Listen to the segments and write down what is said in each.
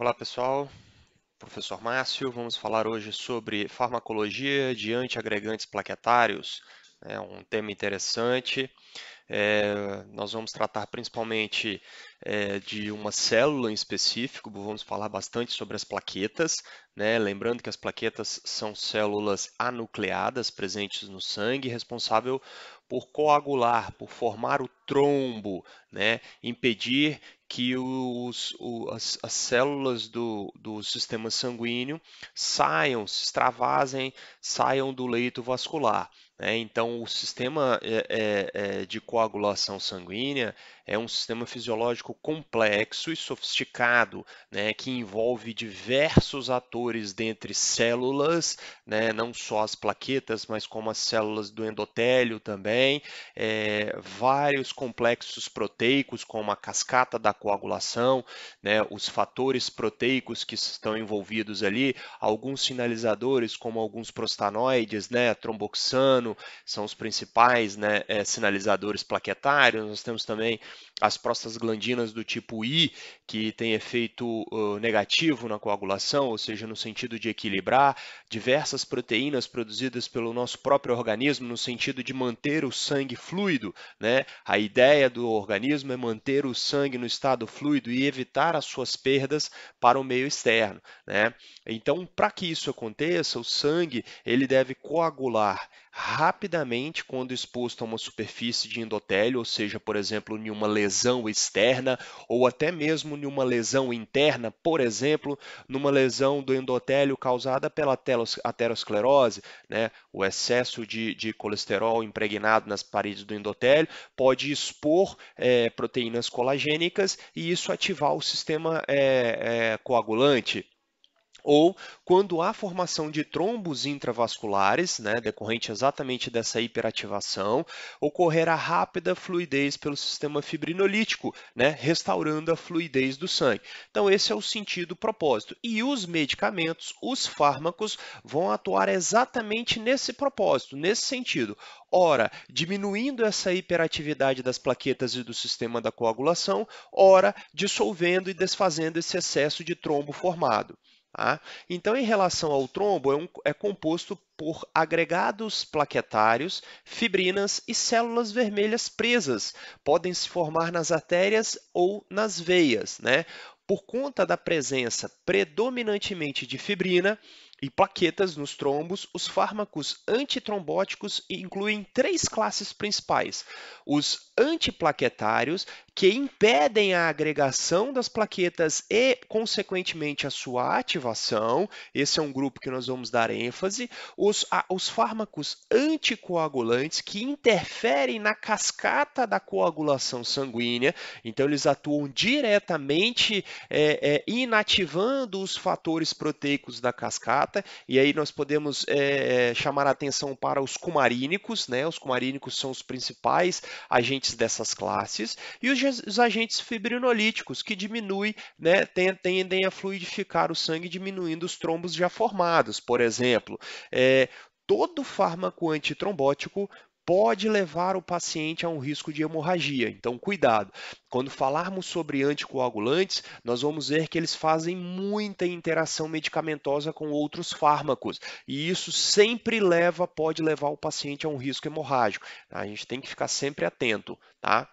Olá pessoal, professor Márcio. Vamos falar hoje sobre farmacologia de antiagregantes plaquetários. É um tema interessante. É, nós vamos tratar principalmente é, de uma célula em específico, vamos falar bastante sobre as plaquetas, né? lembrando que as plaquetas são células anucleadas presentes no sangue, responsável por coagular, por formar o trombo, né? impedir que os, o, as, as, células do, do sistema sanguíneo saiam, se extravasem, saiam do leito vascular. Né? Então, o sistema é, é, é de coagulação sanguínea é um sistema fisiológico complexo e sofisticado, né, que envolve diversos atores dentre células, né, não só as plaquetas, mas como as células do endotélio também, é, vários complexos proteicos, como a cascata da coagulação, né, os fatores proteicos que estão envolvidos ali, alguns sinalizadores, como alguns prostanoides, né, tromboxano, são os principais né, é, sinalizadores plaquetários, nós temos também as prostaglandinas do tipo I, que tem efeito uh, negativo na coagulação, ou seja, no sentido de equilibrar, diversas proteínas produzidas pelo nosso próprio organismo no sentido de manter o sangue fluido, né? A ideia do organismo é manter o sangue no estado fluido e evitar as suas perdas para o meio externo, né? Então, para que isso aconteça, o sangue ele deve coagular rapidamente quando exposto a uma superfície de endotélio, ou seja, por exemplo, em uma lesão externa ou até mesmo em uma lesão interna, por exemplo, numa lesão do endotélio causada pela aterosclerose, né? o excesso de, de colesterol impregnado nas paredes do endotélio pode expor é, proteínas colagênicas e isso ativar o sistema é, é, coagulante ou quando há formação de trombos intravasculares, né, decorrente exatamente dessa hiperativação, ocorrerá rápida fluidez pelo sistema fibrinolítico, né, restaurando a fluidez do sangue. Então, esse é o sentido o propósito. E os medicamentos, os fármacos, vão atuar exatamente nesse propósito, nesse sentido. Ora, diminuindo essa hiperatividade das plaquetas e do sistema da coagulação, ora, dissolvendo e desfazendo esse excesso de trombo formado. Tá? Então, em relação ao trombo, é, um, é composto por agregados plaquetários, fibrinas e células vermelhas presas. Podem se formar nas artérias ou nas veias. Né? Por conta da presença predominantemente de fibrina, e plaquetas nos trombos, os fármacos antitrombóticos incluem três classes principais: os antiplaquetários que impedem a agregação das plaquetas e, consequentemente, a sua ativação. Esse é um grupo que nós vamos dar ênfase. Os, a, os fármacos anticoagulantes que interferem na cascata da coagulação sanguínea, então, eles atuam diretamente é, é, inativando os fatores proteicos da cascata, e aí nós podemos é, é chamar a atenção para os cumarínicos, né? Os cumarínicos são os principais agentes agentes dessas classes e os, os agentes fibrinolíticos, que diminui, né, tendem a fluidificar o sangue, diminuindo os trombos já formados, por exemplo. É, todo fármaco antitrombótico pode levar o paciente a um risco de hemorragia. Então, cuidado. Quando falarmos sobre anticoagulantes, nós vamos ver que eles fazem muita interação medicamentosa com outros fármacos, e isso sempre leva, pode levar o paciente a um risco hemorrágico. A gente tem que ficar sempre atento, tá?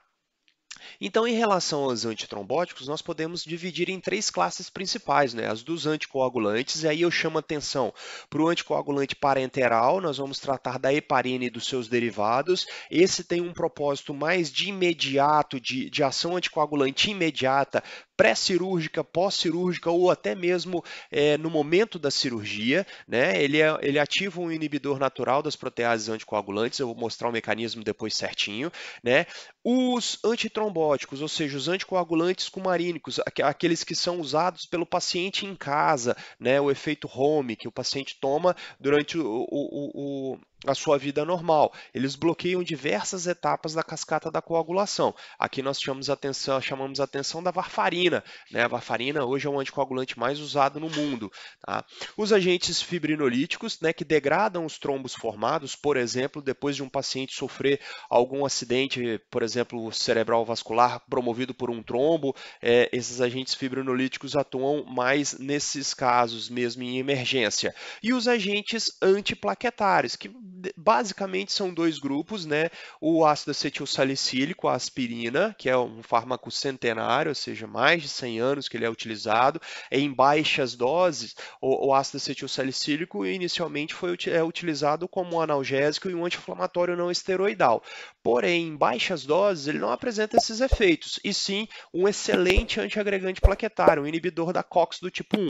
Então, em relação aos antitrombóticos, nós podemos dividir em três classes principais, né? as dos anticoagulantes, e aí eu chamo atenção para o anticoagulante parenteral, nós vamos tratar da heparina e dos seus derivados, esse tem um propósito mais de imediato, de, de ação anticoagulante imediata pré-cirúrgica, pós-cirúrgica ou até mesmo é, no momento da cirurgia. Né? Ele, é, ele ativa um inibidor natural das proteases anticoagulantes, eu vou mostrar o mecanismo depois certinho. Né? Os antitrombóticos, ou seja, os anticoagulantes cumarínicos, aqueles que são usados pelo paciente em casa, né? o efeito home, que o paciente toma durante o, o, o a sua vida normal. Eles bloqueiam diversas etapas da cascata da coagulação. Aqui nós chamamos atenção, chamamos atenção da varfarina. Né? A varfarina hoje é o anticoagulante mais usado no mundo. Tá? Os agentes fibrinolíticos, né, que degradam os trombos formados, por exemplo, depois de um paciente sofrer algum acidente, por exemplo, cerebral vascular promovido por um trombo, é, esses agentes fibrinolíticos atuam mais nesses casos mesmo em emergência. E os agentes antiplaquetários, que basicamente são dois grupos, né? O ácido acetilsalicílico, a aspirina, que é um fármaco centenário, ou seja, mais de 100 anos que ele é utilizado, é em baixas doses, o, o ácido acetilsalicílico inicialmente foi é utilizado como um analgésico e um anti-inflamatório não esteroidal. Porém, em baixas doses, ele não apresenta esses efeitos, e sim um excelente antiagregante plaquetário, um inibidor da COX do tipo 1.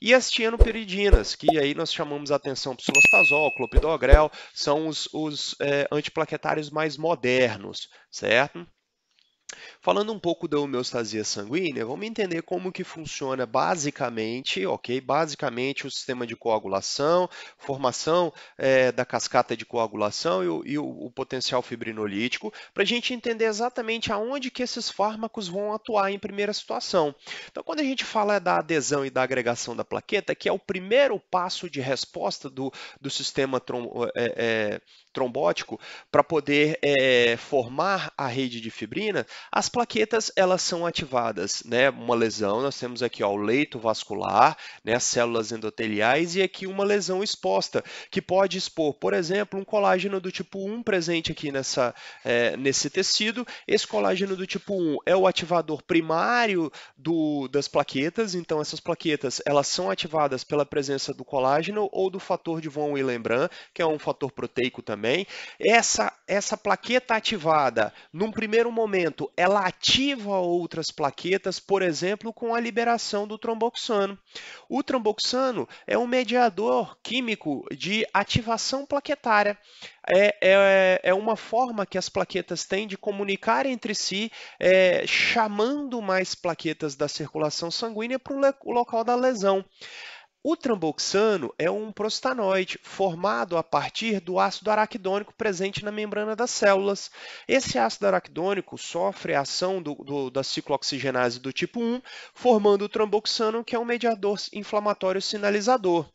E as tianoperidinas, que aí nós chamamos a atenção para o clopidogrel, são os, os é, antiplaquetários mais modernos, certo? Falando um pouco da homeostasia sanguínea, vamos entender como que funciona basicamente, ok? Basicamente o sistema de coagulação, formação é, da cascata de coagulação e o, e o, o potencial fibrinolítico, para a gente entender exatamente aonde que esses fármacos vão atuar em primeira situação. Então, quando a gente fala da adesão e da agregação da plaqueta, que é o primeiro passo de resposta do, do sistema trom, é, é, trombótico para poder é, formar a rede de fibrina, as plaquetas, elas são ativadas, né? Uma lesão, nós temos aqui ó, o leito vascular, né? as células endoteliais e aqui uma lesão exposta, que pode expor, por exemplo, um colágeno do tipo 1 presente aqui nessa, é, nesse tecido. Esse colágeno do tipo 1 é o ativador primário do, das plaquetas, então essas plaquetas, elas são ativadas pela presença do colágeno ou do fator de von Willebrand, que é um fator proteico também. Essa, essa plaqueta ativada, num primeiro momento, ela ativa outras plaquetas, por exemplo, com a liberação do tromboxano. O tromboxano é um mediador químico de ativação plaquetária. É, é, é uma forma que as plaquetas têm de comunicar entre si, é, chamando mais plaquetas da circulação sanguínea para o local da lesão. O tramboxano é um prostanoide formado a partir do ácido araquidônico presente na membrana das células. Esse ácido araquidônico sofre a ação do, do, da ciclooxigenase do tipo 1, formando o tramboxano, que é um mediador inflamatório sinalizador.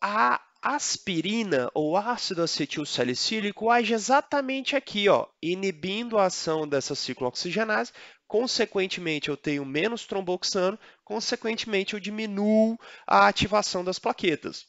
A aspirina ou ácido acetil salicílico age exatamente aqui, ó, inibindo a ação dessa ciclooxigenase, consequentemente eu tenho menos tromboxano, consequentemente eu diminuo a ativação das plaquetas.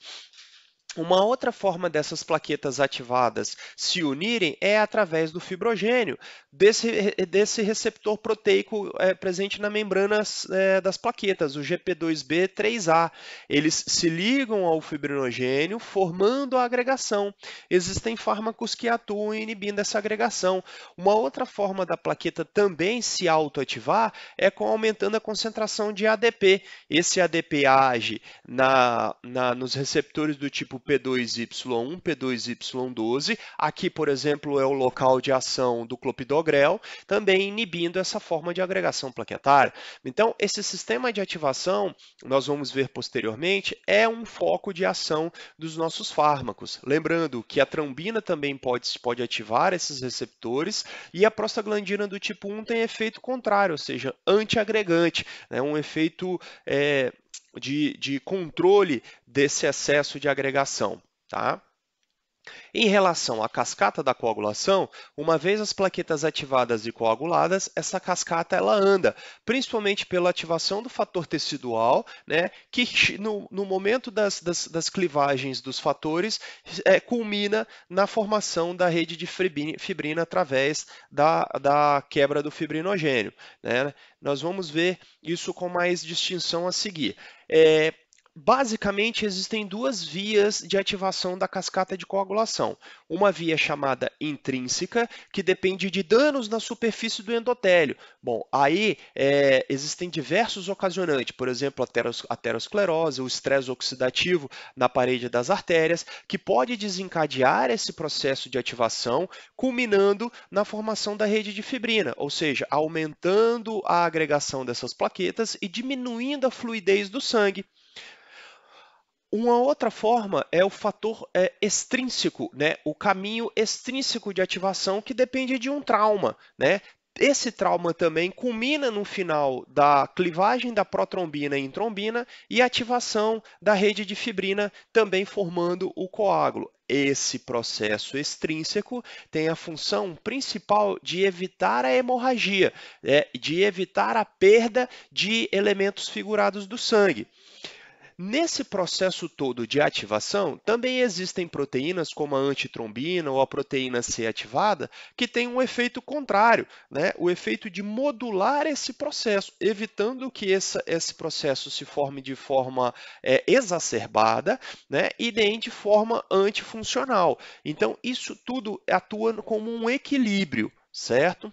Uma outra forma dessas plaquetas ativadas se unirem é através do fibrogênio, desse, desse receptor proteico é, presente na membrana é, das plaquetas, o GP2B3A. Eles se ligam ao fibrinogênio, formando a agregação. Existem fármacos que atuam inibindo essa agregação. Uma outra forma da plaqueta também se autoativar é com aumentando a concentração de ADP. Esse ADP age na, na, nos receptores do tipo P2Y1, P2Y12. Aqui, por exemplo, é o local de ação do clopidogrel, também inibindo essa forma de agregação plaquetária. Então, esse sistema de ativação, nós vamos ver posteriormente, é um foco de ação dos nossos fármacos. Lembrando que a trombina também pode, pode ativar esses receptores e a prostaglandina do tipo 1 tem efeito contrário, ou seja, antiagregante, né? um efeito é, de, de controle desse excesso de agregação. Tá? Em relação à cascata da coagulação, uma vez as plaquetas ativadas e coaguladas, essa cascata ela anda, principalmente pela ativação do fator tecidual, né, que no, no momento das, das, das, clivagens dos fatores é, culmina na formação da rede de fibrina, fibrina através da, da quebra do fibrinogênio. Né? Nós vamos ver isso com mais distinção a seguir. É, Basicamente, existem duas vias de ativação da cascata de coagulação. Uma via chamada intrínseca, que depende de danos na superfície do endotélio. Bom, aí é, existem diversos ocasionantes, por exemplo, a aterosclerose, o estresse oxidativo na parede das artérias, que pode desencadear esse processo de ativação, culminando na formação da rede de fibrina, ou seja, aumentando a agregação dessas plaquetas e diminuindo a fluidez do sangue. Uma outra forma é o fator é, extrínseco, né? o caminho extrínseco de ativação que depende de um trauma. Né? Esse trauma também culmina no final da clivagem da protrombina em trombina e ativação da rede de fibrina, também formando o coágulo. Esse processo extrínseco tem a função principal de evitar a hemorragia, né? de evitar a perda de elementos figurados do sangue. Nesse processo todo de ativação, também existem proteínas como a antitrombina ou a proteína C ativada, que tem um efeito contrário, né? o efeito de modular esse processo, evitando que esse, esse processo se forme de forma é, exacerbada né? e nem de forma antifuncional. Então, isso tudo atua como um equilíbrio, certo?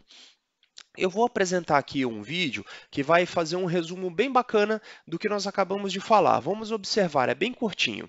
Eu vou apresentar aqui um vídeo que vai fazer um resumo bem bacana do que nós acabamos de falar. Vamos observar, é bem curtinho.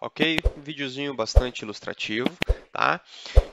ok? Um videozinho bastante ilustrativo, tá?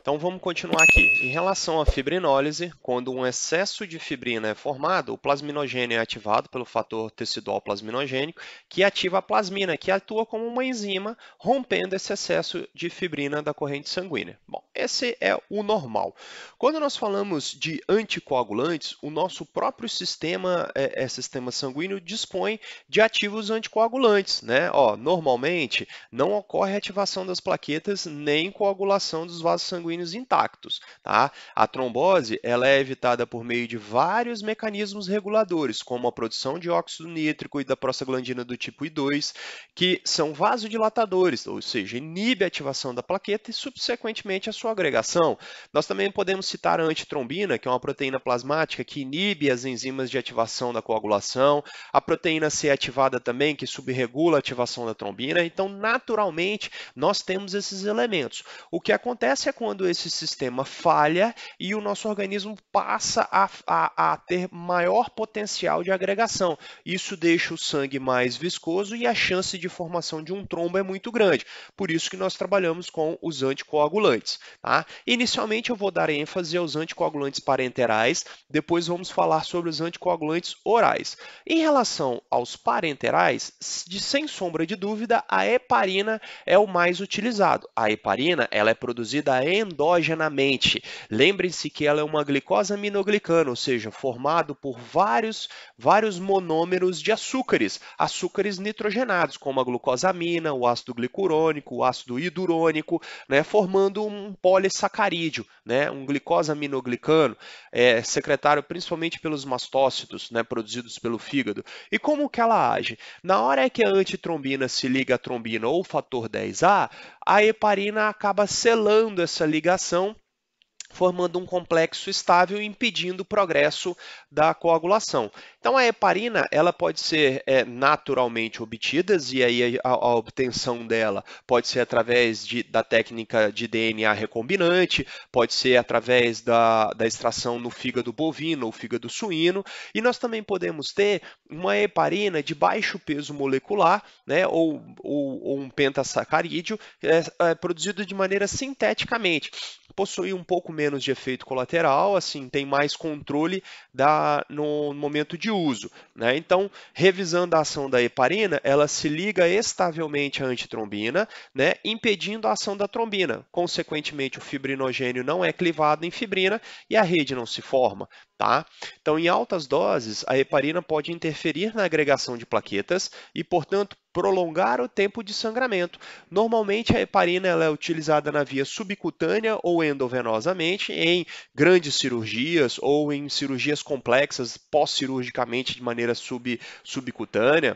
Então vamos continuar aqui. Em relação à fibrinólise, quando um excesso de fibrina é formado, o plasminogênio é ativado pelo fator tecidual plasminogênico, que ativa a plasmina, que atua como uma enzima, rompendo esse excesso de fibrina da corrente sanguínea. Bom, esse é o normal. Quando nós falamos de anticoagulantes, o nosso próprio sistema, é, é sistema sanguíneo, dispõe de ativos anticoagulantes. Né? Ó, normalmente, não ocorre ativação das plaquetas nem coagulação dos vasos sanguíneos sanguíneos intactos. Tá? A trombose ela é evitada por meio de vários mecanismos reguladores, como a produção de óxido nítrico e da prostaglandina do tipo I2, que são vasodilatadores, ou seja, inibe a ativação da plaqueta e, subsequentemente, a sua agregação. Nós também podemos citar a antitrombina, que é uma proteína plasmática que inibe as enzimas de ativação da coagulação, a proteína C é ativada também, que subregula a ativação da trombina. Então, naturalmente, nós temos esses elementos. O que acontece é quando esse sistema falha e o nosso organismo passa a, a, a ter maior potencial de agregação. Isso deixa o sangue mais viscoso e a chance de formação de um trombo é muito grande. Por isso que nós trabalhamos com os anticoagulantes. Tá? Inicialmente eu vou dar ênfase aos anticoagulantes parenterais, depois vamos falar sobre os anticoagulantes orais. Em relação aos parenterais, de, sem sombra de dúvida, a heparina é o mais utilizado. A heparina ela é produzida em endogenamente. Lembrem-se que ela é uma glicose aminoglicana, ou seja, formado por vários, vários monômeros de açúcares, açúcares nitrogenados, como a glucosamina, o ácido glicurônico, o ácido hidurônico, né, formando um polissacarídeo, né, um glicosaminoglicano, é, secretário principalmente pelos mastócitos, né, produzidos pelo fígado. E como que ela age? Na hora é que a antitrombina se liga à trombina ou fator 10A, a heparina acaba selando essa ligação formando um complexo estável impedindo o progresso da coagulação. Então a heparina ela pode ser é, naturalmente obtida e aí a, a, obtenção dela pode ser através de, da técnica de DNA recombinante, pode ser através da, da extração no fígado bovino ou fígado suíno e nós também podemos ter uma heparina de baixo peso molecular, né, ou, ou, ou um pentasacarídeo é, é, produzido de maneira sinteticamente, possui um pouco menos de efeito colateral, assim, tem mais controle da, no momento de uso. Né? Então, revisando a ação da heparina, ela se liga estavelmente à antitrombina, né? impedindo a ação da trombina. Consequentemente, o fibrinogênio não é clivado em fibrina e a rede não se forma. Tá? Então, em altas doses, a heparina pode interferir na agregação de plaquetas e, portanto, prolongar o tempo de sangramento. Normalmente, a heparina é utilizada na via subcutânea ou endovenosamente em grandes cirurgias ou em cirurgias complexas pós-cirurgicamente de maneira sub, subcutânea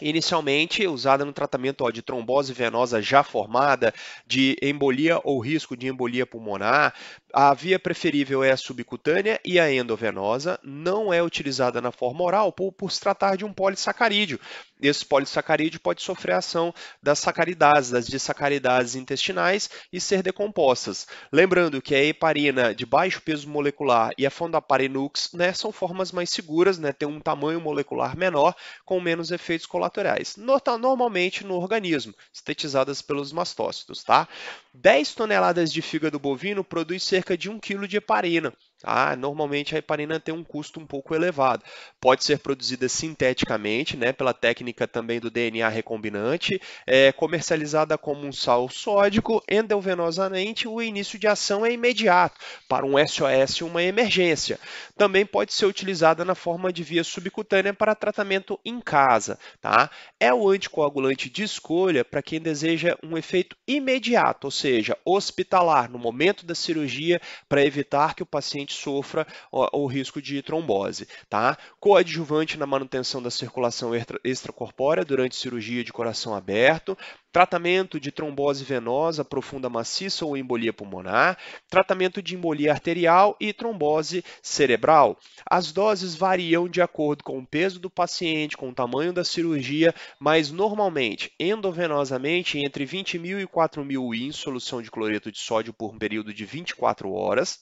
inicialmente usada no tratamento ó, de trombose venosa já formada, de embolia ou risco de embolia pulmonar, a via preferível é a subcutânea e a endovenosa, não é utilizada na forma oral por, por se tratar de um polissacarídeo. Esse polissacarídeo pode sofrer a ação das sacaridases, das disacaridases intestinais e ser decompostas. Lembrando que a heparina de baixo peso molecular e a fondaparinux né, são formas mais seguras, né, um tamanho molecular menor com menos efeitos colaterais, normalmente no organismo, sintetizadas pelos mastócitos. Tá? 10 toneladas de fígado bovino produz cerca cerca de 1 kg de heparina. Tá? Normalmente a heparina tem um custo um pouco elevado. Pode ser produzida sinteticamente, né, pela técnica também do DNA recombinante, é comercializada como um sal sódico, endovenosamente, o início de ação é imediato, para um SOS uma emergência. Também pode ser utilizada na forma de via subcutânea para tratamento em casa. Tá? É o anticoagulante de escolha para quem deseja um efeito imediato, ou seja, hospitalar, no momento da cirurgia, para evitar que o paciente paciente sofra o, o risco de trombose. Tá? Coadjuvante na manutenção da circulação extracorpórea durante cirurgia de coração aberto, tratamento de trombose venosa profunda maciça ou embolia pulmonar, tratamento de embolia arterial e trombose cerebral. As doses variam de acordo com o peso do paciente, com o tamanho da cirurgia, mas normalmente, endovenosamente, entre 20 mil e 4 mil em solução de cloreto de sódio por um período de 24 horas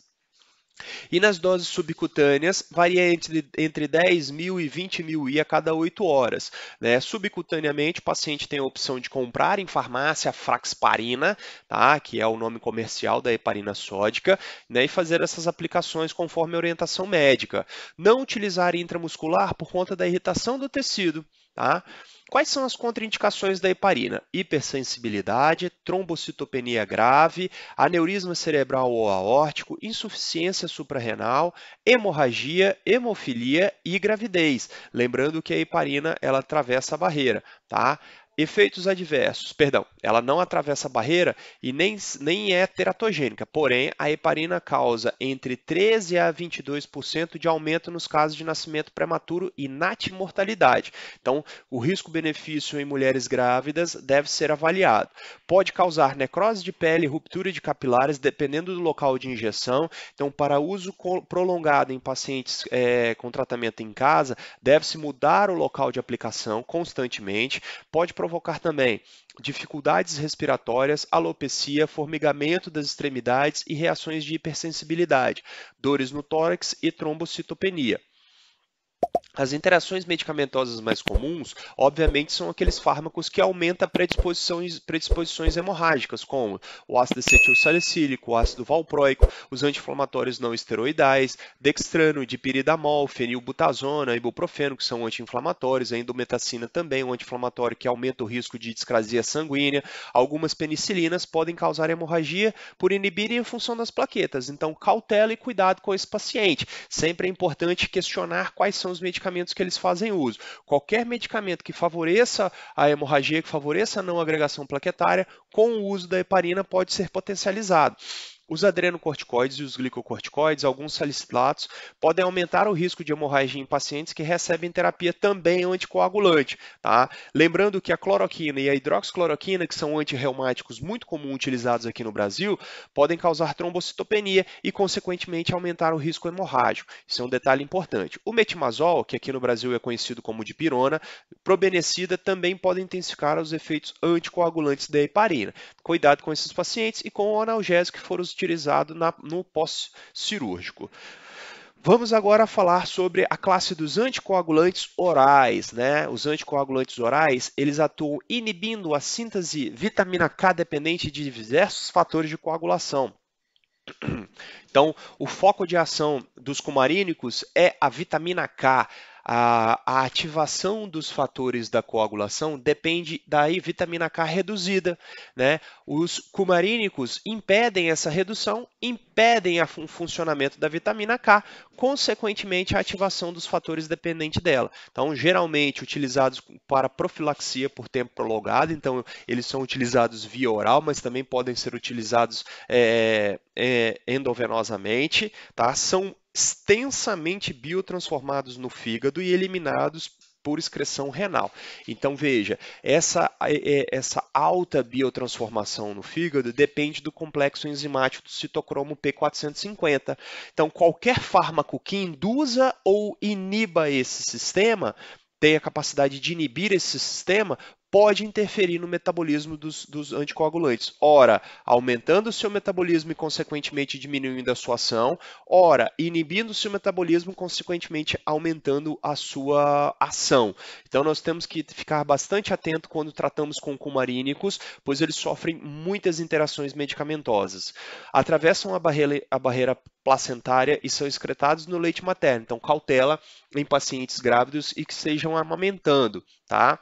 e nas doses subcutâneas, varia entre, entre 10 mil e 20 mil I a cada 8 horas. Né? Subcutaneamente, o paciente tem a opção de comprar em farmácia a fraxparina, tá? que é o nome comercial da heparina sódica, né? e fazer essas aplicações conforme a orientação médica. Não utilizar intramuscular por conta da irritação do tecido. Tá? Quais são as contraindicações da heparina? Hipersensibilidade, trombocitopenia grave, aneurisma cerebral ou aórtico, insuficiência suprarrenal, hemorragia, hemofilia e gravidez. Lembrando que a heparina ela atravessa a barreira, tá? Efeitos adversos, perdão, ela não atravessa a barreira e nem, nem é teratogênica, porém a heparina causa entre 13 a 22% de aumento nos casos de nascimento prematuro e natimortalidade. Então, o risco-benefício em mulheres grávidas deve ser avaliado. Pode causar necrose de pele, ruptura de capilares, dependendo do local de injeção. Então, para uso prolongado em pacientes é, com tratamento em casa, deve-se mudar o local de aplicação constantemente. Pode provocar provocar também dificuldades respiratórias, alopecia, formigamento das extremidades e reações de hipersensibilidade, dores no tórax e trombocitopenia. As interações medicamentosas mais comuns, obviamente, são aqueles fármacos que aumentam predisposições, predisposições hemorrágicas, como o ácido acetilsalicílico, o ácido valproico, os anti-inflamatórios não esteroidais, dextrano, dipiridamol, fenilbutazona, ibuprofeno, que são anti-inflamatórios, a endometacina também, um anti-inflamatório que aumenta o risco de discrasia sanguínea. Algumas penicilinas podem causar hemorragia por inibirem a função das plaquetas, então cautela e cuidado com esse paciente. Sempre é importante questionar quais são os medicamentos medicamentos que eles fazem uso. Qualquer medicamento que favoreça a hemorragia, que favoreça a não agregação plaquetária, com o uso da heparina pode ser potencializado. Os adrenocorticoides e os glicocorticoides, alguns salicilatos, podem aumentar o risco de hemorragia em pacientes que recebem terapia também anticoagulante. Tá? Lembrando que a cloroquina e a hidroxicloroquina, que são antirreumáticos muito comum utilizados aqui no Brasil, podem causar trombocitopenia e, consequentemente, aumentar o risco hemorrágico. Isso é um detalhe importante. O metimazol, que aqui no Brasil é conhecido como dipirona, probenecida, também pode intensificar os efeitos anticoagulantes da heparina. Cuidado com esses pacientes e com o analgésico que for os utilizado na, no pós-cirúrgico. Vamos agora falar sobre a classe dos anticoagulantes orais, né? Os anticoagulantes orais, eles atuam inibindo a síntese vitamina K dependente de diversos fatores de coagulação. Então, o foco de ação dos cumarínicos é a vitamina K, a, a ativação dos fatores da coagulação depende da vitamina K reduzida. Né? Os cumarínicos impedem essa redução, impedem o funcionamento da vitamina K, consequentemente, a ativação dos fatores dependentes dela. Então, geralmente utilizados para profilaxia por tempo prolongado, então, eles são utilizados via oral, mas também podem ser utilizados é, é, endovenosamente. Tá? São extensamente biotransformados no fígado e eliminados por excreção renal. Então veja, essa, é, é, essa alta biotransformação no fígado depende do complexo enzimático do citocromo P450. Então qualquer fármaco que induza ou iniba esse sistema tem a capacidade de inibir esse sistema, pode interferir no metabolismo dos, dos, anticoagulantes. Ora, aumentando o seu metabolismo e, consequentemente, diminuindo a sua ação, ora, inibindo o seu metabolismo, consequentemente, aumentando a sua ação. Então, nós temos que ficar bastante atento quando tratamos com cumarínicos, pois eles sofrem muitas interações medicamentosas. Atravessam a barreira, a barreira placentária e são excretados no leite materno. Então, cautela em pacientes grávidos e que estejam amamentando, tá?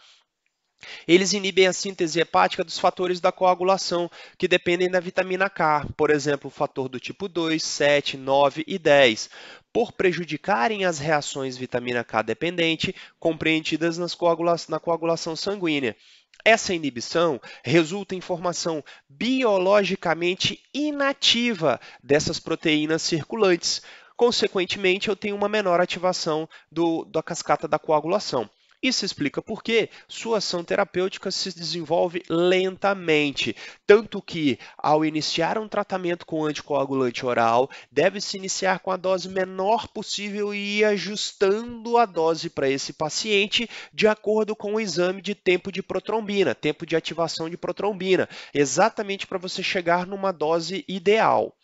Eles inibem a síntese hepática dos fatores da coagulação, que dependem da vitamina K, por exemplo, o fator do tipo 2, 7, 9 e 10, por prejudicarem as reações vitamina K dependente compreendidas coagula na coagulação sanguínea. Essa inibição resulta em formação biologicamente inativa dessas proteínas circulantes. Consequentemente, eu tenho uma menor ativação do, da cascata da coagulação. Isso explica por que sua ação terapêutica se desenvolve lentamente, tanto que, ao iniciar um tratamento com anticoagulante oral, deve-se iniciar com a dose menor possível e ir ajustando a dose para esse paciente de acordo com o exame de tempo de protrombina, tempo de ativação de protrombina, exatamente para você chegar numa dose ideal.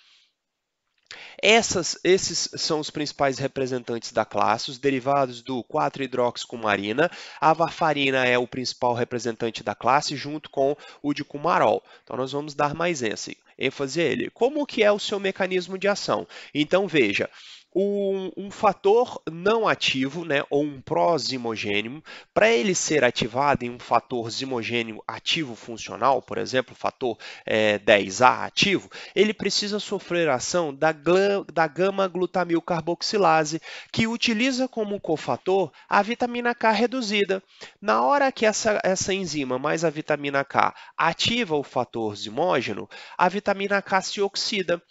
Essas, esses são os principais representantes da classe, os derivados do 4 hidroxicumarina cumarina. A varfarina é o principal representante da classe, junto com o de cumarol. Então, nós vamos dar mais ênfase, ênfase a ele. Como que é o seu mecanismo de ação? Então, veja, um, um, fator não ativo, né, ou um pró-zimogênio, para ele ser ativado em um fator zimogênio ativo funcional, por exemplo, fator é, 10A ativo, ele precisa sofrer ação da, da gama-glutamil carboxilase, que utiliza como cofator a vitamina K reduzida. Na hora que essa, essa enzima mais a vitamina K ativa o fator zimógeno, a vitamina K se oxida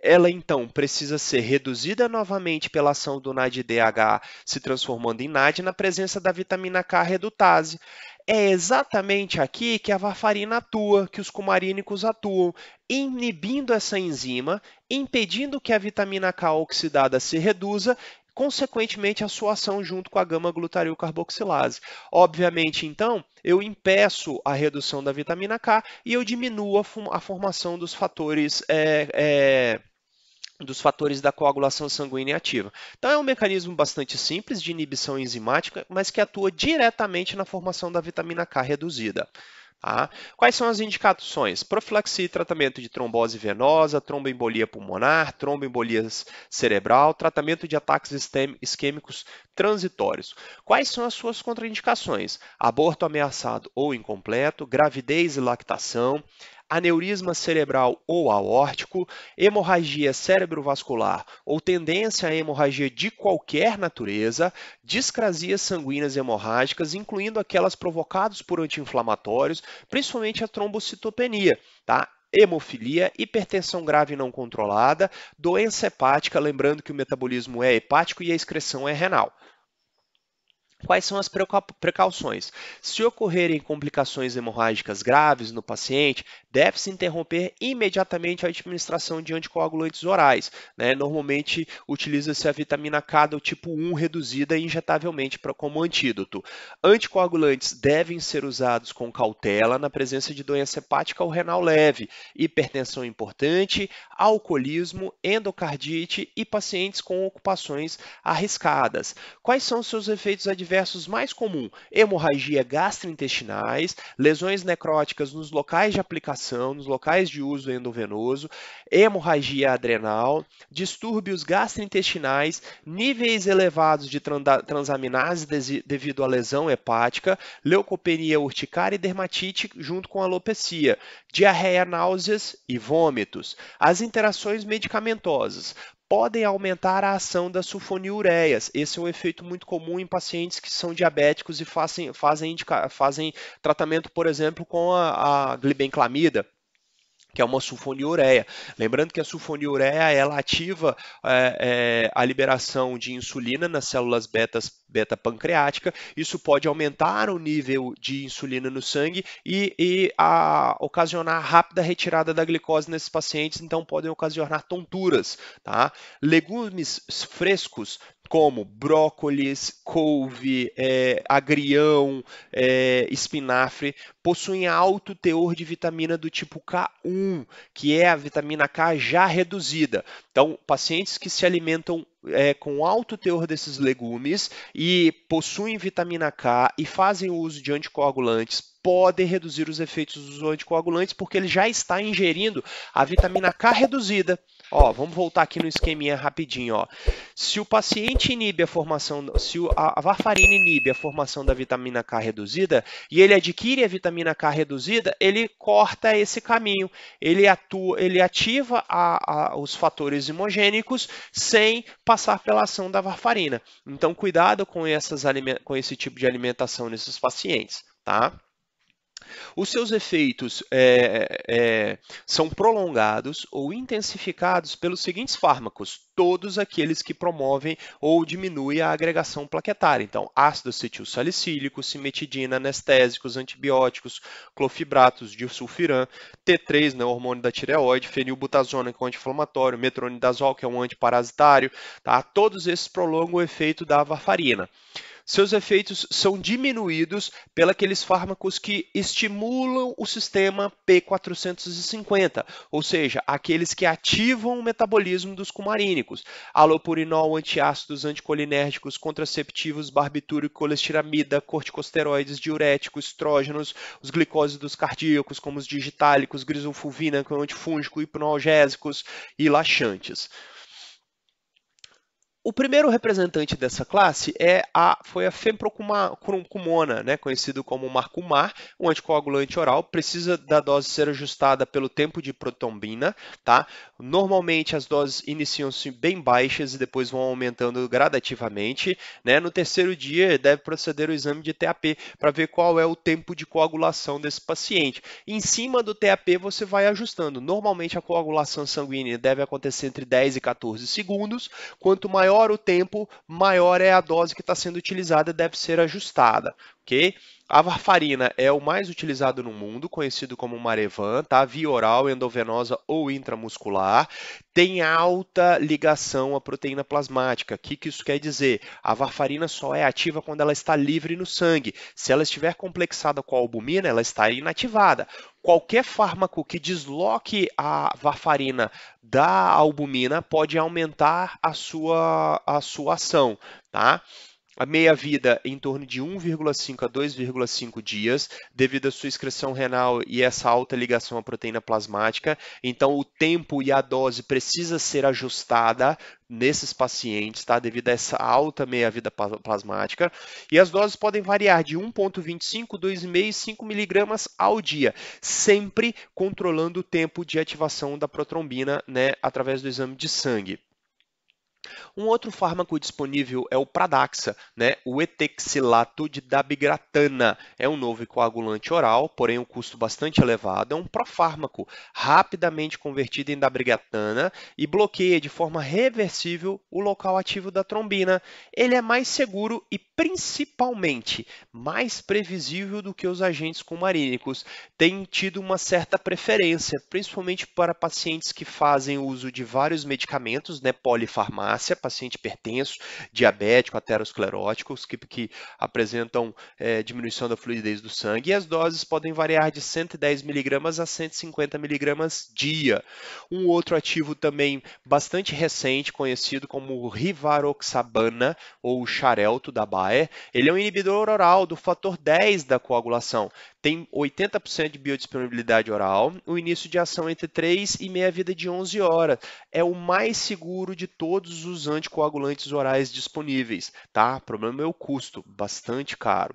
ela então precisa ser reduzida novamente pela ação do NADH, se transformando em NAD na presença da vitamina K redutase. É exatamente aqui que a varfarina atua, que os cumarínicos atuam, inibindo essa enzima, impedindo que a vitamina K oxidada se reduza consequentemente a sua ação junto com a gama glutarilcarboxilase Obviamente, então, eu impeço a redução da vitamina K e eu diminuo a, a formação dos fatores é, é, dos fatores da coagulação sanguínea ativa. Então, é um mecanismo bastante simples de inibição enzimática, mas que atua diretamente na formação da vitamina K reduzida. Tá? Quais são as indicações? Profilaxia e tratamento de trombose venosa, tromboembolia pulmonar, tromboembolia cerebral, tratamento de ataques isquêmicos transitórios. Quais são as suas contraindicações? Aborto ameaçado ou incompleto, gravidez e lactação, aneurisma cerebral ou aórtico, hemorragia cerebrovascular ou tendência à hemorragia de qualquer natureza, discrasias sanguíneas hemorrágicas, incluindo aquelas provocadas por anti-inflamatórios, principalmente a trombocitopenia, tá? hemofilia, hipertensão grave não controlada, doença hepática, lembrando que o metabolismo é hepático e a excreção é renal. Quais são as precauções? Se ocorrerem complicações hemorrágicas graves no paciente, deve-se interromper imediatamente a administração de anticoagulantes orais. Né? Normalmente utiliza-se a vitamina K do tipo 1 reduzida injetavelmente como antídoto. Anticoagulantes devem ser usados com cautela na presença de doença hepática ou renal leve, hipertensão importante, alcoolismo, endocardite e pacientes com ocupações arriscadas. Quais são os seus efeitos adversos mais comuns? Hemorragia gastrointestinais, lesões necróticas nos locais de aplicação nos locais de uso endovenoso, hemorragia adrenal, distúrbios gastrointestinais, níveis elevados de transaminase devido à lesão hepática, leucopenia urticária e dermatite junto com alopecia, diarreia, náuseas e vômitos. As interações medicamentosas podem aumentar a ação das sulfonilureias. Esse é um efeito muito comum em pacientes que são diabéticos e fazem, fazem, fazem tratamento, por exemplo, com a, a glibenclamida que é uma sulfonilureia. Lembrando que a sulfonilureia ela ativa é, é, a liberação de insulina nas células betas, beta pancreática. Isso pode aumentar o nível de insulina no sangue e, e a, ocasionar a rápida retirada da glicose nesses pacientes, então podem ocasionar tonturas. Tá? Legumes frescos como brócolis, couve, é, agrião, é, espinafre, possuem alto teor de vitamina do tipo K1, que é a vitamina K já reduzida. Então, pacientes que se alimentam é, com alto teor desses legumes e possuem vitamina K e fazem uso de anticoagulantes podem reduzir os efeitos dos anticoagulantes porque ele já está ingerindo a vitamina K reduzida. Ó, vamos voltar aqui no esqueminha rapidinho. Ó. Se o paciente inibe a formação, se a varfarina inibe a formação da vitamina K reduzida e ele adquire a vitamina K reduzida, ele corta esse caminho. Ele atua, ele ativa a, a, os fatores hemogênicos sem passar pela ação da varfarina. Então, cuidado com, essas, com esse tipo de alimentação nesses pacientes, tá? Os seus efeitos é, é, são prolongados ou intensificados pelos seguintes fármacos, todos aqueles que promovem ou diminuem a agregação plaquetária. Então, ácido acetilsalicílico, cimetidina, anestésicos, antibióticos, clofibratos, disulfiram, T3, né, hormônio da tireoide, fenilbutazona, que é um anti-inflamatório, metronidazol, que é um antiparasitário, tá? todos esses prolongam o efeito da varfarina seus efeitos são diminuídos pelaqueles fármacos que estimulam o sistema P450, ou seja, aqueles que ativam o metabolismo dos cumarínicos, alopurinol, antiácidos anticolinérgicos, contraceptivos, barbitúrico, colestiramida, corticosteroides, diuréticos, estrógenos, os glicósidos cardíacos, como os digitálicos, grisulfulvina, antifúngico, hipnoalgésicos e laxantes. O primeiro representante dessa classe é a, foi a fenprocumona, né, conhecido como marcumar, um anticoagulante oral, precisa da dose ser ajustada pelo tempo de protombina. Tá? Normalmente as doses iniciam-se bem baixas e depois vão aumentando gradativamente. Né? No terceiro dia deve proceder o exame de TAP para ver qual é o tempo de coagulação desse paciente. Em cima do TAP você vai ajustando. Normalmente a coagulação sanguínea deve acontecer entre 10 e 14 segundos. Quanto maior maior o tempo, maior é a dose que está sendo utilizada e deve ser ajustada, ok? A varfarina é o mais utilizado no mundo, conhecido como Marevan, tá? Via oral, endovenosa ou intramuscular. Tem alta ligação à proteína plasmática. O que, que isso quer dizer? A varfarina só é ativa quando ela está livre no sangue. Se ela estiver complexada com a albumina, ela está inativada qualquer fármaco que desloque a varfarina da albumina pode aumentar a sua, a sua ação, tá? a meia-vida em torno de 1,5 a 2,5 dias, devido à sua excreção renal e essa alta ligação à proteína plasmática. Então, o tempo e a dose precisa ser ajustada nesses pacientes, tá? devido a essa alta meia-vida plasmática. E as doses podem variar de 1,25, 2,5 5 miligramas ao dia, sempre controlando o tempo de ativação da protrombina né, através do exame de sangue. Um outro fármaco disponível é o Pradaxa, né? o etexilato de dabigatana. É um novo coagulante oral, porém um custo bastante elevado. É um profármaco rapidamente convertido em dabigatana e bloqueia de forma reversível o local ativo da trombina. Ele é mais seguro e, principalmente, mais previsível do que os agentes comarínicos. Tem tido uma certa preferência, principalmente para pacientes que fazem uso de vários medicamentos, né? polifarmácia, paciente hipertenso, diabético, ateroscleróticos, que, que apresentam é, diminuição da fluidez do sangue, e as doses podem variar de 110 miligramas a 150 miligramas dia. Um outro ativo também bastante recente, conhecido como rivaroxabana, ou xarelto da Bayer, ele é um inibidor oral do fator 10 da coagulação tem 80% de biodisponibilidade oral, o início de ação entre 3 e meia-vida de 11 horas. É o mais seguro de todos os anticoagulantes orais disponíveis, tá? O problema é o custo, bastante caro.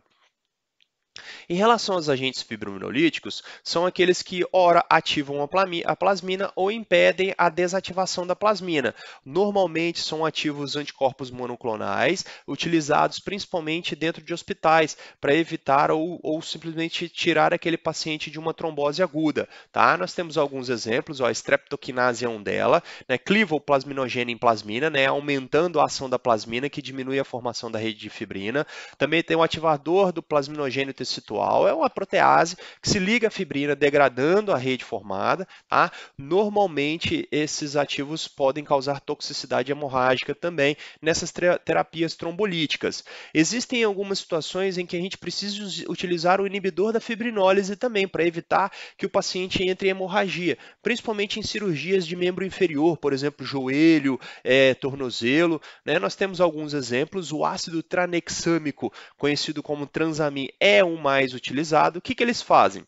Em relação aos agentes fibrominolíticos, são aqueles que ora ativam a plasmina ou impedem a desativação da plasmina. Normalmente são ativos anticorpos monoclonais, utilizados principalmente dentro de hospitais para evitar ou, ou, simplesmente tirar aquele paciente de uma trombose aguda. Tá? Nós temos alguns exemplos, ó, a streptokinase é um dela, né? cliva o plasminogênio em plasmina, né? aumentando a ação da plasmina que diminui a formação da rede de fibrina. Também tem o ativador do plasminogênio situal é uma protease que se liga à fibrina, degradando a rede formada. Tá? Normalmente, esses ativos podem causar toxicidade hemorrágica também nessas terapias trombolíticas. Existem algumas situações em que a gente precisa utilizar o inibidor da fibrinólise também, para evitar que o paciente entre em hemorragia, principalmente em cirurgias de membro inferior, por exemplo, joelho, é, tornozelo. Né? Nós temos alguns exemplos. O ácido tranexâmico, conhecido como transamin, é um o mais utilizado, o que, que eles fazem?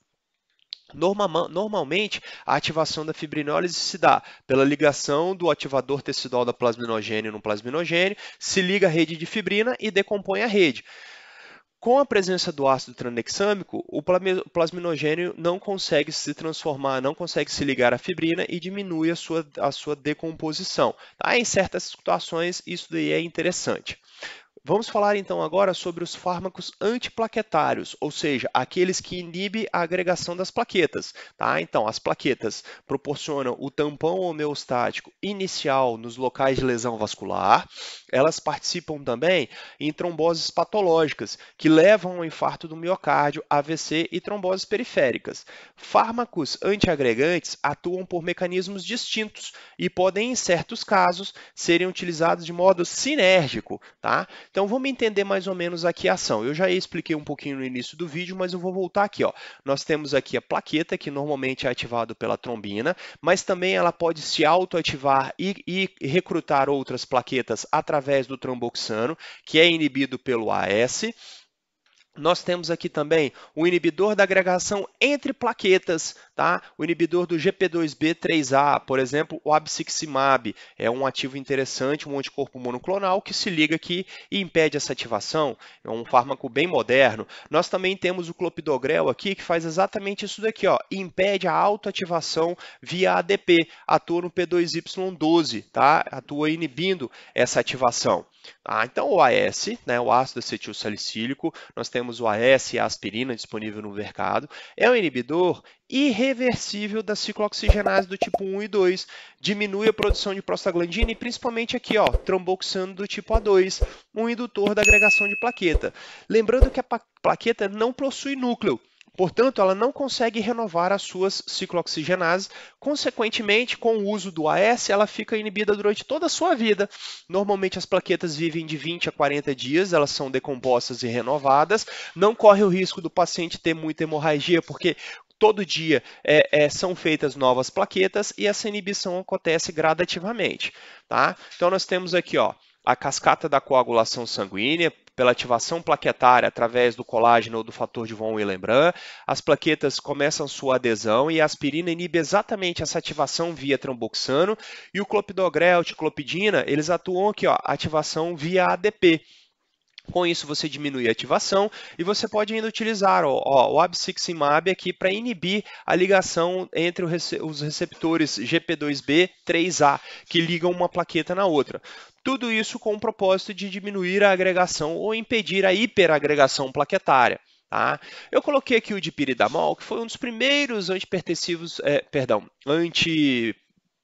Normalmente, a ativação da fibrinólise se dá pela ligação do ativador tecidual da plasminogênio no plasminogênio, se liga à rede de fibrina e decompõe a rede. Com a presença do ácido tranexâmico, o plasminogênio não consegue se transformar, não consegue se ligar à fibrina e diminui a sua, a sua decomposição. Tá? Em certas situações, isso daí é interessante. Vamos falar então agora sobre os fármacos antiplaquetários, ou seja, aqueles que inibem a agregação das plaquetas. Tá? Então, as plaquetas proporcionam o tampão homeostático inicial nos locais de lesão vascular, elas participam também em tromboses patológicas, que levam ao infarto do miocárdio, AVC e tromboses periféricas. Fármacos antiagregantes atuam por mecanismos distintos e podem, em certos casos, serem utilizados de modo sinérgico. Tá? Então vamos entender mais ou menos aqui a ação. Eu já expliquei um pouquinho no início do vídeo, mas eu vou voltar aqui. Ó. Nós temos aqui a plaqueta, que normalmente é ativada pela trombina, mas também ela pode se autoativar e, e recrutar outras plaquetas através do tromboxano, que é inibido pelo AS. Nós temos aqui também o inibidor da agregação entre plaquetas, Tá? O inibidor do GP2B3A, por exemplo, o abciximab, é um ativo interessante, um anticorpo monoclonal que se liga aqui e impede essa ativação. É um fármaco bem moderno. Nós também temos o clopidogrel aqui, que faz exatamente isso daqui, ó, impede a autoativação via ADP, atua no P2Y12, tá? atua inibindo essa ativação. Ah, então, o AS, né, o ácido acetil salicílico, nós temos o AS e a aspirina disponível no mercado, é um inibidor irreversível reversível da ciclooxigenase do tipo 1 e 2, diminui a produção de prostaglandina e principalmente aqui, ó, tromboxano do tipo A2, um indutor da agregação de plaqueta. Lembrando que a plaqueta não possui núcleo, Portanto, ela não consegue renovar as suas ciclooxigenases. Consequentemente, com o uso do AS, ela fica inibida durante toda a sua vida. Normalmente, as plaquetas vivem de 20 a 40 dias, elas são decompostas e renovadas. Não corre o risco do paciente ter muita hemorragia, porque Todo dia é, é, são feitas novas plaquetas e essa inibição acontece gradativamente. Tá? Então, nós temos aqui ó, a cascata da coagulação sanguínea, pela ativação plaquetária através do colágeno ou do fator de von Willebrand, as plaquetas começam sua adesão e a aspirina inibe exatamente essa ativação via tromboxano e o clopidogrel, ticlopidina, eles atuam aqui, ó, ativação via ADP. Com isso, você diminui a ativação e você pode ainda utilizar ó, ó, o abciximab aqui para inibir a ligação entre rece os receptores GP2B 3A, que ligam uma plaqueta na outra. Tudo isso com o propósito de diminuir a agregação ou impedir a hiperagregação plaquetária. Tá? Eu coloquei aqui o dipiridamol, que foi um dos primeiros antipertensivos, é, perdão, anti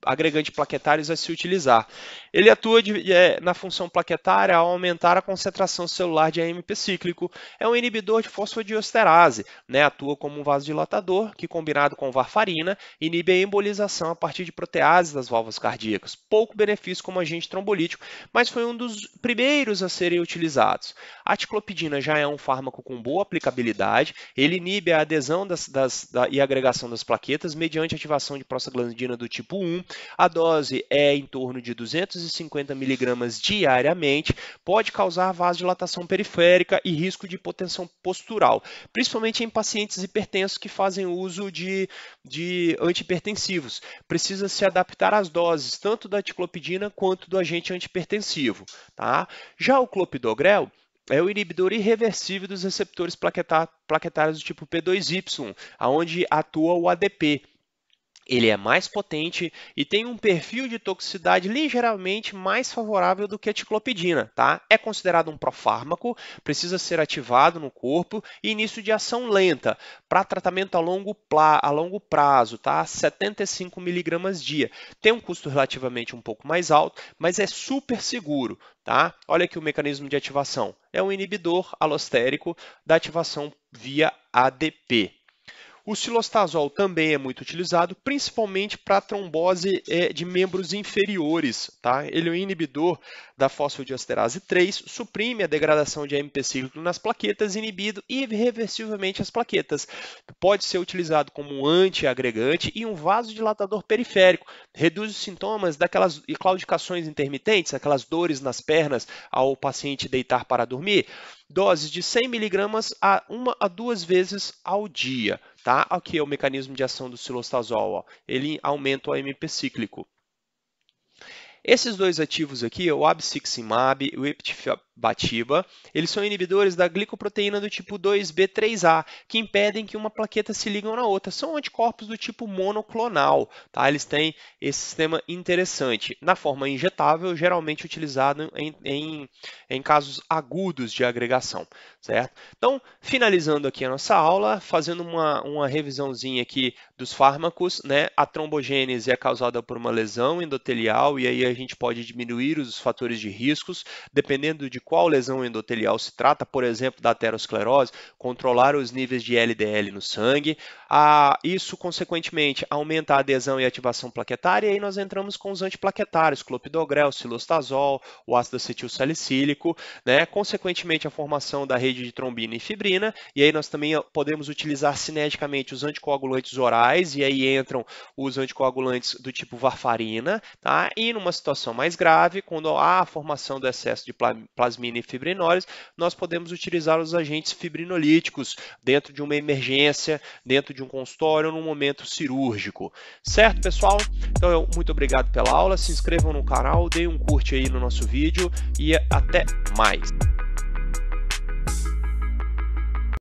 agregante plaquetários a se utilizar. Ele atua de, é, na função plaquetária ao aumentar a concentração celular de AMP cíclico. É um inibidor de fosfodiesterase, né? atua como um vasodilatador que, combinado com varfarina, inibe a embolização a partir de proteases das válvulas cardíacas. Pouco benefício como agente trombolítico, mas foi um dos primeiros a serem utilizados. A ticlopidina já é um fármaco com boa aplicabilidade, ele inibe a adesão das, das, da, e agregação das plaquetas mediante ativação de prostaglandina do tipo 1, a dose é em torno de 250 miligramas diariamente, pode causar vasodilatação periférica e risco de hipotensão postural, principalmente em pacientes hipertensos que fazem uso de, de antihipertensivos. Precisa se adaptar às doses, tanto da ticlopidina quanto do agente antipertensivo. Tá? Já o clopidogrel é o inibidor irreversível dos receptores plaquetários do tipo P2Y, aonde atua o ADP ele é mais potente e tem um perfil de toxicidade ligeiramente mais favorável do que a ticlopidina, tá? É considerado um profármaco, precisa ser ativado no corpo e início de ação lenta, para tratamento a longo, a longo prazo, tá? 75 miligramas dia. Tem um custo relativamente um pouco mais alto, mas é super seguro, tá? Olha aqui o mecanismo de ativação. É um inibidor alostérico da ativação via ADP, o silostazol também é muito utilizado, principalmente para trombose é, de membros inferiores. Tá? Ele é um inibidor da fosfodiesterase 3, suprime a degradação de AMP cíclico nas plaquetas, inibido irreversivelmente as plaquetas. Pode ser utilizado como um antiagregante e um vasodilatador periférico. Reduz os sintomas daquelas claudicações intermitentes, aquelas dores nas pernas ao paciente deitar para dormir doses de 100 miligramas a uma a duas vezes ao dia. Tá? Aqui é o mecanismo de ação do cilostazol? ó. ele aumenta o AMP cíclico. Esses dois ativos aqui, o abciximab e o Batiba, eles são inibidores da glicoproteína do tipo 2B3A, que impedem que uma plaqueta se ligue na outra. São anticorpos do tipo monoclonal, tá? Eles têm esse sistema interessante. Na forma injetável, geralmente utilizado em, em, em casos agudos de agregação, certo? Então, finalizando aqui a nossa aula, fazendo uma, uma revisãozinha aqui dos fármacos, né? A trombogênese é causada por uma lesão endotelial e aí a gente pode diminuir os fatores de riscos, dependendo de qual lesão endotelial se trata, por exemplo, da aterosclerose, controlar os níveis de LDL no sangue. Ah, isso, consequentemente, aumenta a adesão e ativação plaquetária, e aí nós entramos com os antiplaquetários, clopidogrel, silostazol, o ácido acetilsalicílico, né? consequentemente, a formação da rede de trombina e fibrina, e aí nós também podemos utilizar cineticamente os anticoagulantes orais, e aí entram os anticoagulantes do tipo varfarina, tá? e numa situação mais grave, quando há a formação do excesso de plasma as minifibrinólias, nós podemos utilizar os agentes fibrinolíticos dentro de uma emergência, dentro de um consultório, num momento cirúrgico. Certo, pessoal? Então, eu, muito obrigado pela aula, se inscrevam no canal, deem um curte aí no nosso vídeo e até mais!